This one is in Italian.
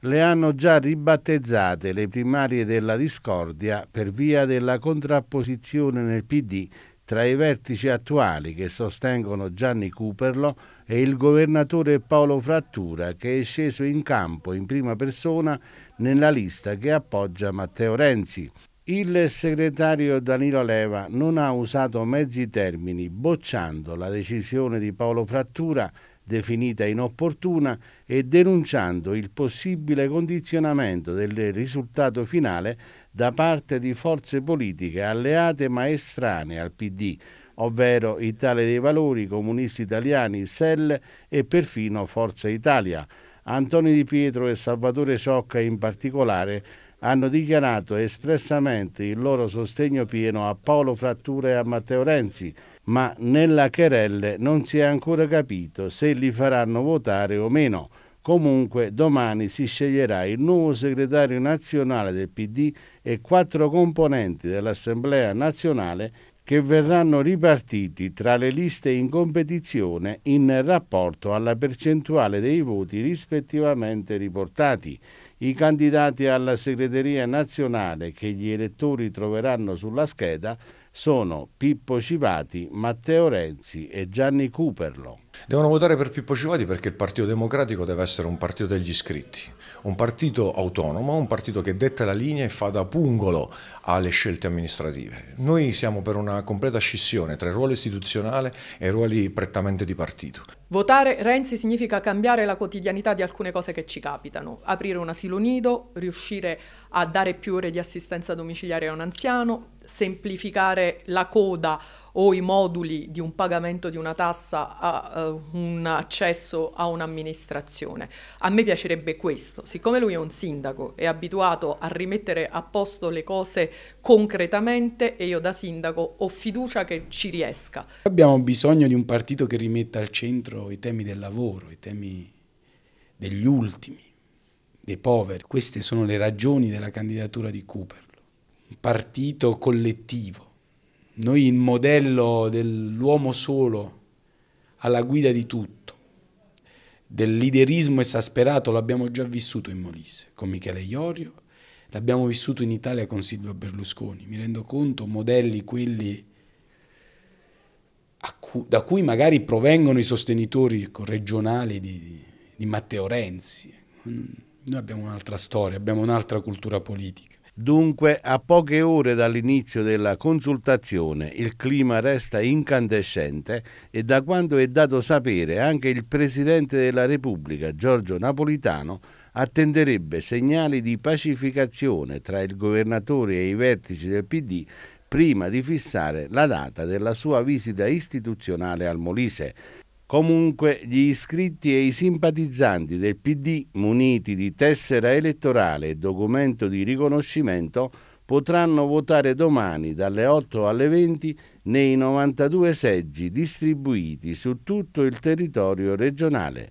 le hanno già ribattezzate le primarie della discordia per via della contrapposizione nel PD tra i vertici attuali che sostengono Gianni Cuperlo e il governatore Paolo Frattura che è sceso in campo in prima persona nella lista che appoggia Matteo Renzi. Il segretario Danilo Leva non ha usato mezzi termini bocciando la decisione di Paolo Frattura definita inopportuna e denunciando il possibile condizionamento del risultato finale da parte di forze politiche alleate ma estranee al PD, ovvero Italia dei Valori, Comunisti Italiani, SEL e perfino Forza Italia. Antonio Di Pietro e Salvatore Ciocca in particolare hanno dichiarato espressamente il loro sostegno pieno a Paolo Frattura e a Matteo Renzi, ma nella querelle non si è ancora capito se li faranno votare o meno. Comunque domani si sceglierà il nuovo segretario nazionale del PD e quattro componenti dell'Assemblea nazionale che verranno ripartiti tra le liste in competizione in rapporto alla percentuale dei voti rispettivamente riportati. I candidati alla segreteria nazionale che gli elettori troveranno sulla scheda sono Pippo Civati, Matteo Renzi e Gianni Cuperlo. Devono votare per Pippo Civati perché il Partito Democratico deve essere un partito degli iscritti, un partito autonomo, un partito che detta la linea e fa da pungolo alle scelte amministrative. Noi siamo per una completa scissione tra il ruolo istituzionale e i ruoli prettamente di partito. Votare Renzi significa cambiare la quotidianità di alcune cose che ci capitano, aprire un asilo nido, riuscire a dare più ore di assistenza domiciliare a un anziano, semplificare la coda o i moduli di un pagamento di una tassa a uh, un accesso a un'amministrazione. A me piacerebbe questo, siccome lui è un sindaco, è abituato a rimettere a posto le cose concretamente e io da sindaco ho fiducia che ci riesca. Abbiamo bisogno di un partito che rimetta al centro i temi del lavoro, i temi degli ultimi, dei poveri. Queste sono le ragioni della candidatura di Cooper, Un partito collettivo noi il modello dell'uomo solo alla guida di tutto, del liderismo esasperato, l'abbiamo già vissuto in Molise con Michele Iorio, l'abbiamo vissuto in Italia con Silvio Berlusconi. Mi rendo conto, modelli quelli cu da cui magari provengono i sostenitori ecco, regionali di, di Matteo Renzi. Noi abbiamo un'altra storia, abbiamo un'altra cultura politica. Dunque, a poche ore dall'inizio della consultazione, il clima resta incandescente e da quanto è dato sapere anche il Presidente della Repubblica, Giorgio Napolitano, attenderebbe segnali di pacificazione tra il governatore e i vertici del PD prima di fissare la data della sua visita istituzionale al Molise. Comunque gli iscritti e i simpatizzanti del PD muniti di tessera elettorale e documento di riconoscimento potranno votare domani dalle 8 alle 20 nei 92 seggi distribuiti su tutto il territorio regionale.